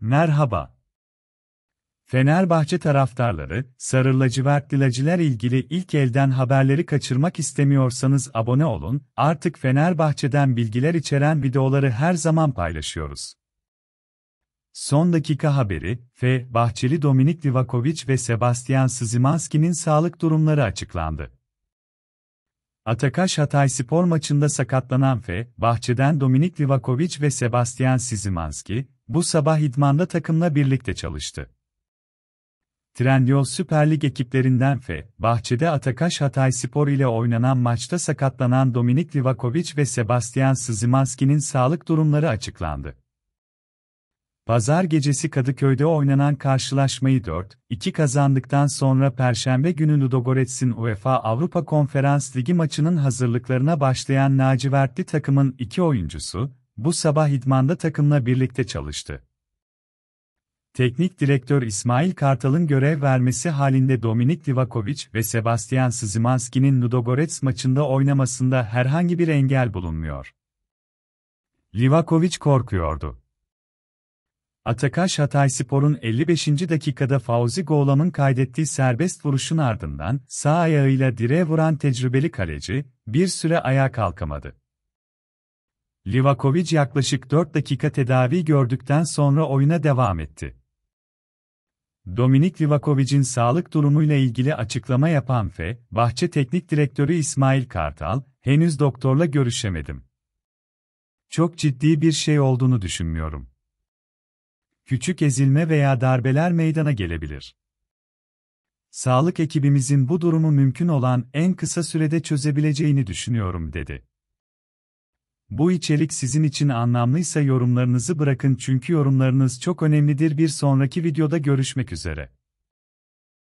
Merhaba. Fenerbahçe taraftarları, sarı lacivertlilaciler ilgili ilk elden haberleri kaçırmak istemiyorsanız abone olun, artık Fenerbahçe'den bilgiler içeren videoları her zaman paylaşıyoruz. Son dakika haberi, F. Bahçeli Dominik Livakovic ve Sebastian Szymanski'nin sağlık durumları açıklandı. Atakaş Hatay spor maçında sakatlanan F. Bahçeden Dominik Livakovic ve Sebastian Szymanski, bu sabah idmanda takımla birlikte çalıştı. Trendyol Süper Lig ekiplerinden F. Bahçede Atakaş Hatay Spor ile oynanan maçta sakatlanan Dominik Livakovic ve Sebastian Szymanski'nin sağlık durumları açıklandı. Pazar gecesi Kadıköy'de oynanan karşılaşmayı 4-2 kazandıktan sonra Perşembe günü Ludogorets'in UEFA Avrupa Konferans Ligi maçının hazırlıklarına başlayan Naci lacivertli takımın iki oyuncusu, bu sabah idmanda takımla birlikte çalıştı. Teknik direktör İsmail Kartal'ın görev vermesi halinde Dominik Divakovic ve Sebastian Szymanski'nin Ludogorets maçında oynamasında herhangi bir engel bulunmuyor. Livakovic korkuyordu. Atakaş Hatayspor'un 55. dakikada Fauzi Goğlam'ın kaydettiği serbest vuruşun ardından sağ ayağıyla direğe vuran tecrübeli kaleci bir süre ayağa kalkamadı. Livakovic yaklaşık 4 dakika tedavi gördükten sonra oyuna devam etti. Dominik Livakovic'in sağlık durumuyla ilgili açıklama yapan F. Bahçe Teknik Direktörü İsmail Kartal, henüz doktorla görüşemedim. Çok ciddi bir şey olduğunu düşünmüyorum. Küçük ezilme veya darbeler meydana gelebilir. Sağlık ekibimizin bu durumu mümkün olan en kısa sürede çözebileceğini düşünüyorum dedi. Bu içerik sizin için anlamlıysa yorumlarınızı bırakın çünkü yorumlarınız çok önemlidir. Bir sonraki videoda görüşmek üzere.